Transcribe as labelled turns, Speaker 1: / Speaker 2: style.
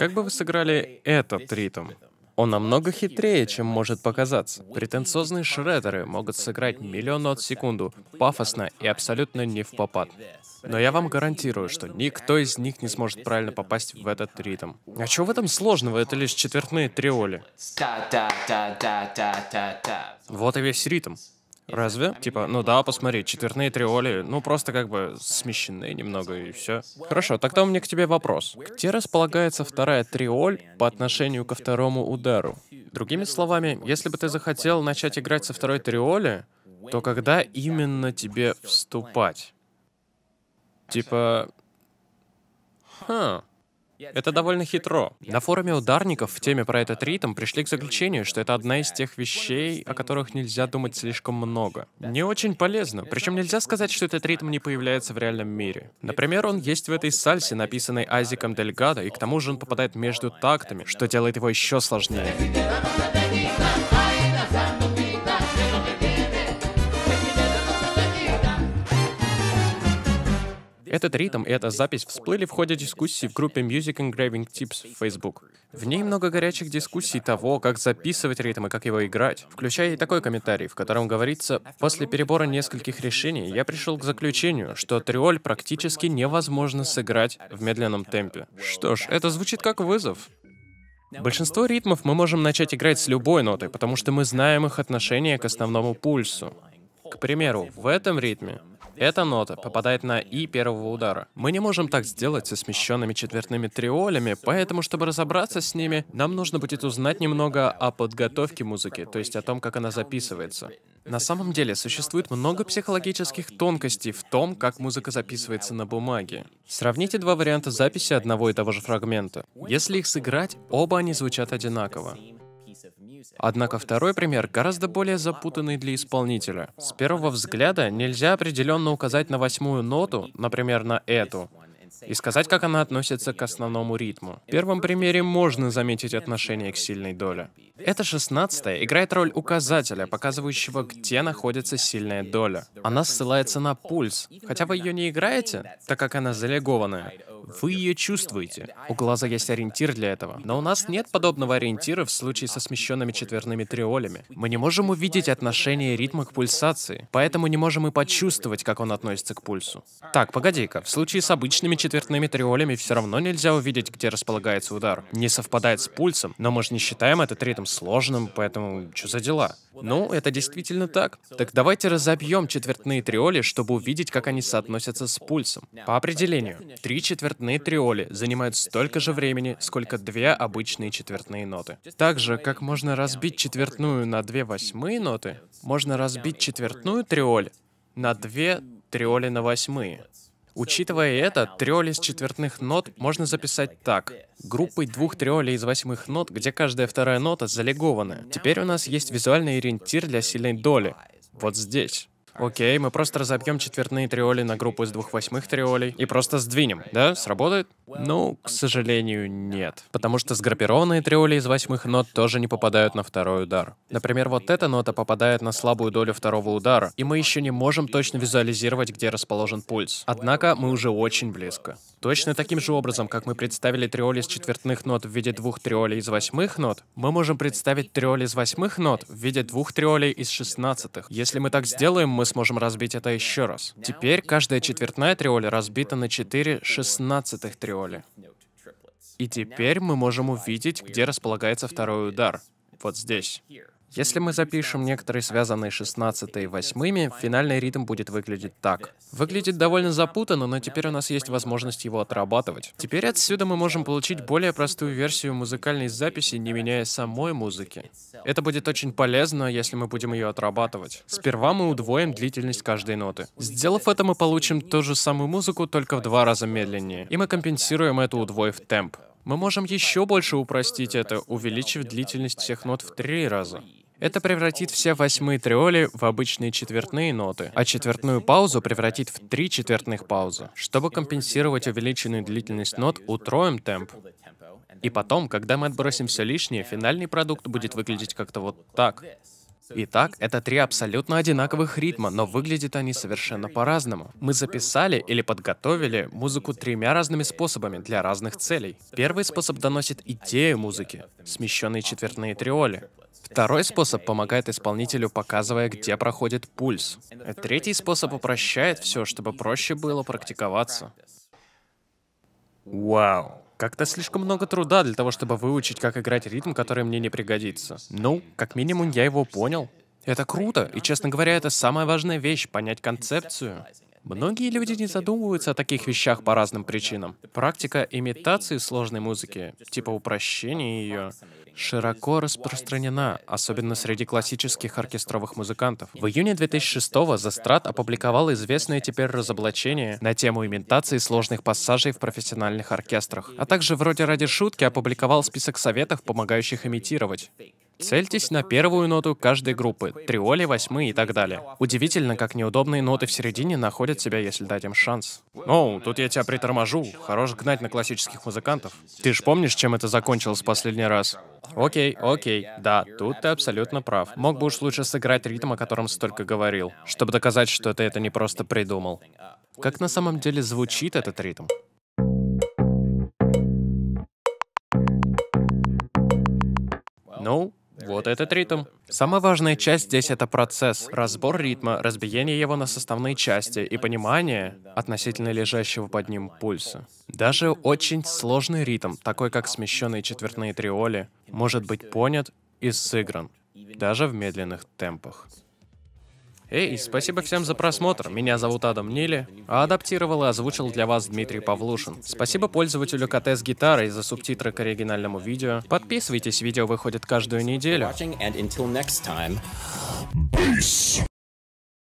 Speaker 1: Как бы вы сыграли этот ритм? Он намного хитрее, чем может показаться. Претенциозные шредеры могут сыграть миллион нот в секунду, пафосно и абсолютно не в попад. Но я вам гарантирую, что никто из них не сможет правильно попасть в этот ритм. А что в этом сложного? Это лишь четвертные триоли. Вот и весь ритм. Разве? Типа, ну да, посмотри, четверные триоли, ну просто как бы смещенные немного и все. Хорошо, тогда у меня к тебе вопрос. Где располагается вторая триоль по отношению ко второму удару? Другими словами, если бы ты захотел начать играть со второй триоли, то когда именно тебе вступать? Типа... Ха. Это довольно хитро. На форуме ударников в теме про этот ритм пришли к заключению, что это одна из тех вещей, о которых нельзя думать слишком много. Не очень полезно. Причем нельзя сказать, что этот ритм не появляется в реальном мире. Например, он есть в этой сальсе, написанной Азиком Дельгадо, и к тому же он попадает между тактами, что делает его еще сложнее. Этот ритм и эта запись всплыли в ходе дискуссии в группе Music Engraving Tips в Facebook. В ней много горячих дискуссий того, как записывать ритм и как его играть, включая и такой комментарий, в котором говорится, «После перебора нескольких решений я пришел к заключению, что триоль практически невозможно сыграть в медленном темпе». Что ж, это звучит как вызов. Большинство ритмов мы можем начать играть с любой ноты, потому что мы знаем их отношение к основному пульсу. К примеру, в этом ритме эта нота попадает на И первого удара. Мы не можем так сделать со смещенными четвертными триолями, поэтому, чтобы разобраться с ними, нам нужно будет узнать немного о подготовке музыки, то есть о том, как она записывается. На самом деле, существует много психологических тонкостей в том, как музыка записывается на бумаге. Сравните два варианта записи одного и того же фрагмента. Если их сыграть, оба они звучат одинаково. Однако второй пример гораздо более запутанный для исполнителя. С первого взгляда нельзя определенно указать на восьмую ноту, например, на эту, и сказать, как она относится к основному ритму. В первом примере можно заметить отношение к сильной доле. Эта шестнадцатая играет роль указателя, показывающего, где находится сильная доля. Она ссылается на пульс, хотя вы ее не играете, так как она залегованная. Вы ее чувствуете. У глаза есть ориентир для этого. Но у нас нет подобного ориентира в случае со смещенными четверными триолями. Мы не можем увидеть отношение ритма к пульсации, поэтому не можем и почувствовать, как он относится к пульсу. Так, погоди-ка. В случае с обычными четвертными триолями все равно нельзя увидеть, где располагается удар. Не совпадает с пульсом, но мы же не считаем этот ритм сложным, поэтому что за дела? Ну, это действительно так. Так давайте разобьем четвертные триоли, чтобы увидеть, как они соотносятся с пульсом. По определению, три четвертных четвертные триоли занимают столько же времени, сколько две обычные четвертные ноты. Также, как можно разбить четвертную на две восьмые ноты, можно разбить четвертную триоль на две триоли на восьмые. Учитывая это, триоли из четвертных нот можно записать так. Группой двух триолей из восьмых нот, где каждая вторая нота залегована. Теперь у нас есть визуальный ориентир для сильной доли. Вот здесь. Окей, мы просто разобьем четвертные триоли на группу из двух восьмых триолей и просто сдвинем, да? Сработает? Ну, к сожалению, нет. Потому что сгруппированные триоли из восьмых нот тоже не попадают на второй удар. Например, вот эта нота попадает на слабую долю второго удара, и мы еще не можем точно визуализировать, где расположен пульс. Однако мы уже очень близко. Точно таким же образом, как мы представили триоль из четвертных нот в виде двух триолей из восьмых нот, мы можем представить триоль из восьмых нот в виде двух триолей из шестнадцатых. Если мы так сделаем, мы сможем разбить это еще раз. Теперь каждая четвертная триоль разбита на четыре шестнадцатых триоли. И теперь мы можем увидеть, где располагается второй удар вот здесь. Если мы запишем некоторые связанные 16 и 8, финальный ритм будет выглядеть так. Выглядит довольно запутанно, но теперь у нас есть возможность его отрабатывать. Теперь отсюда мы можем получить более простую версию музыкальной записи, не меняя самой музыки. Это будет очень полезно, если мы будем ее отрабатывать. Сперва мы удвоим длительность каждой ноты. Сделав это, мы получим ту же самую музыку, только в два раза медленнее. И мы компенсируем это, удвоив темп. Мы можем еще больше упростить это, увеличив длительность всех нот в три раза. Это превратит все восьмые триоли в обычные четвертные ноты, а четвертную паузу превратит в три четвертных паузы, чтобы компенсировать увеличенную длительность нот, утроим темп. И потом, когда мы отбросим все лишнее, финальный продукт будет выглядеть как-то вот так. Итак, это три абсолютно одинаковых ритма, но выглядят они совершенно по-разному. Мы записали или подготовили музыку тремя разными способами для разных целей. Первый способ доносит идею музыки, смещенные четвертные триоли. Второй способ помогает исполнителю, показывая, где проходит пульс. Третий способ упрощает все, чтобы проще было практиковаться. Вау. Как-то слишком много труда для того, чтобы выучить, как играть ритм, который мне не пригодится. Ну, как минимум, я его понял. Это круто, и, честно говоря, это самая важная вещь — понять концепцию. Многие люди не задумываются о таких вещах по разным причинам. Практика имитации сложной музыки, типа упрощения ее, широко распространена, особенно среди классических оркестровых музыкантов. В июне 2006-го Застрат опубликовал известное теперь разоблачение на тему имитации сложных пассажей в профессиональных оркестрах, а также вроде ради шутки опубликовал список советов, помогающих имитировать. Цельтесь на первую ноту каждой группы, триоли, восьмые и так далее. Удивительно, как неудобные ноты в середине находят себя, если дать им шанс. О, тут я тебя приторможу. Хорош гнать на классических музыкантов. Ты ж помнишь, чем это закончилось последний раз? Окей, окей, да, тут ты абсолютно прав. Мог бы уж лучше сыграть ритм, о котором столько говорил, чтобы доказать, что ты это не просто придумал. Как на самом деле звучит этот ритм? Ну, вот этот ритм. Самая важная часть здесь — это процесс, разбор ритма, разбиение его на составные части и понимание относительно лежащего под ним пульса. Даже очень сложный ритм, такой как смещенные четвертные триоли, может быть понят и сыгран, даже в медленных темпах. Эй, спасибо всем за просмотр. Меня зовут Адам Нили, а адаптировал и озвучил для вас Дмитрий Павлушин. Спасибо пользователю КТ с гитарой за субтитры к оригинальному видео. Подписывайтесь, видео выходит каждую неделю.